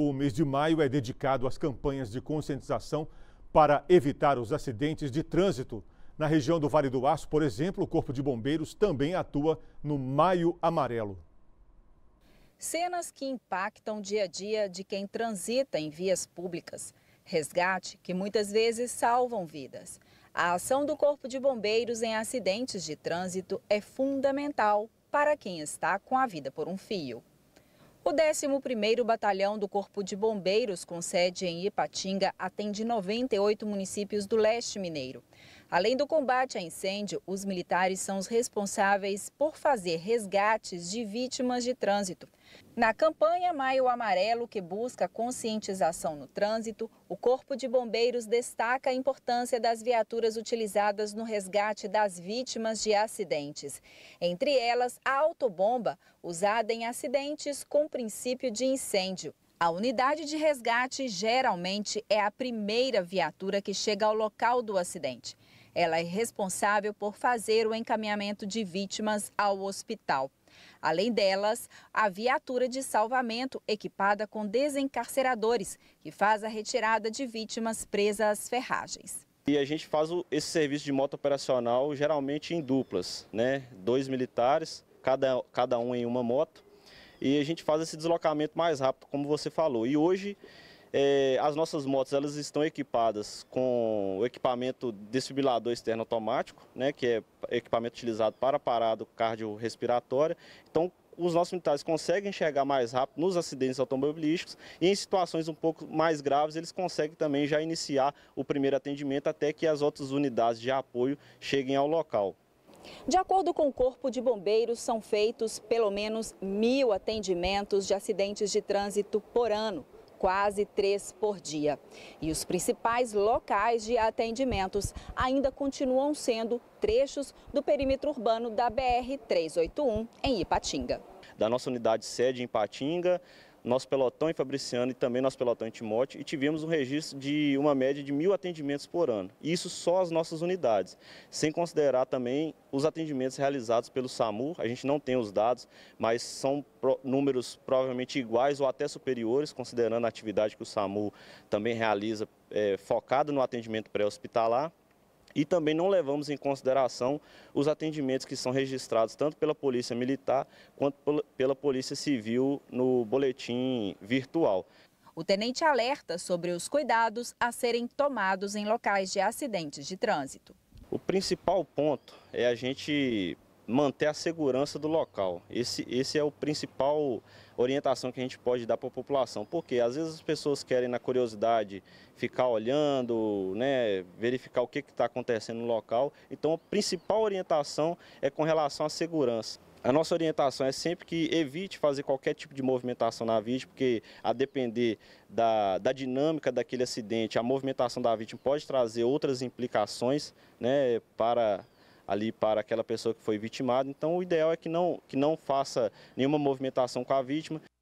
O mês de maio é dedicado às campanhas de conscientização para evitar os acidentes de trânsito. Na região do Vale do Aço, por exemplo, o Corpo de Bombeiros também atua no Maio Amarelo. Cenas que impactam o dia a dia de quem transita em vias públicas. Resgate que muitas vezes salvam vidas. A ação do Corpo de Bombeiros em acidentes de trânsito é fundamental para quem está com a vida por um fio. O 11º Batalhão do Corpo de Bombeiros, com sede em Ipatinga, atende 98 municípios do leste mineiro. Além do combate a incêndio, os militares são os responsáveis por fazer resgates de vítimas de trânsito. Na campanha Maio Amarelo, que busca conscientização no trânsito, o Corpo de Bombeiros destaca a importância das viaturas utilizadas no resgate das vítimas de acidentes. Entre elas, a autobomba, usada em acidentes com princípio de incêndio. A unidade de resgate geralmente é a primeira viatura que chega ao local do acidente. Ela é responsável por fazer o encaminhamento de vítimas ao hospital. Além delas, a viatura de salvamento, equipada com desencarceradores, que faz a retirada de vítimas presas às ferragens. E a gente faz esse serviço de moto operacional geralmente em duplas, né? Dois militares, cada, cada um em uma moto, e a gente faz esse deslocamento mais rápido, como você falou. E hoje é, as nossas motos elas estão equipadas com o equipamento desfibrilador externo automático, né, que é equipamento utilizado para parada cardiorrespiratória. Então, os nossos militares conseguem enxergar mais rápido nos acidentes automobilísticos e em situações um pouco mais graves eles conseguem também já iniciar o primeiro atendimento até que as outras unidades de apoio cheguem ao local. De acordo com o Corpo de Bombeiros, são feitos pelo menos mil atendimentos de acidentes de trânsito por ano, quase três por dia. E os principais locais de atendimentos ainda continuam sendo trechos do perímetro urbano da BR-381, em Ipatinga. Da nossa unidade sede em Ipatinga, nosso pelotão em Fabriciano e também nosso pelotão em Timote, e tivemos um registro de uma média de mil atendimentos por ano. Isso só as nossas unidades, sem considerar também os atendimentos realizados pelo SAMU. A gente não tem os dados, mas são números provavelmente iguais ou até superiores, considerando a atividade que o SAMU também realiza é, focado no atendimento pré-hospitalar e também não levamos em consideração os atendimentos que são registrados tanto pela Polícia Militar quanto pela Polícia Civil no boletim virtual. O tenente alerta sobre os cuidados a serem tomados em locais de acidentes de trânsito. O principal ponto é a gente manter a segurança do local. Esse, esse é o principal orientação que a gente pode dar para a população, porque às vezes as pessoas querem, na curiosidade, ficar olhando, né, verificar o que está acontecendo no local. Então, a principal orientação é com relação à segurança. A nossa orientação é sempre que evite fazer qualquer tipo de movimentação na vítima, porque a depender da, da dinâmica daquele acidente, a movimentação da vítima pode trazer outras implicações né, para ali para aquela pessoa que foi vitimada. Então, o ideal é que não, que não faça nenhuma movimentação com a vítima.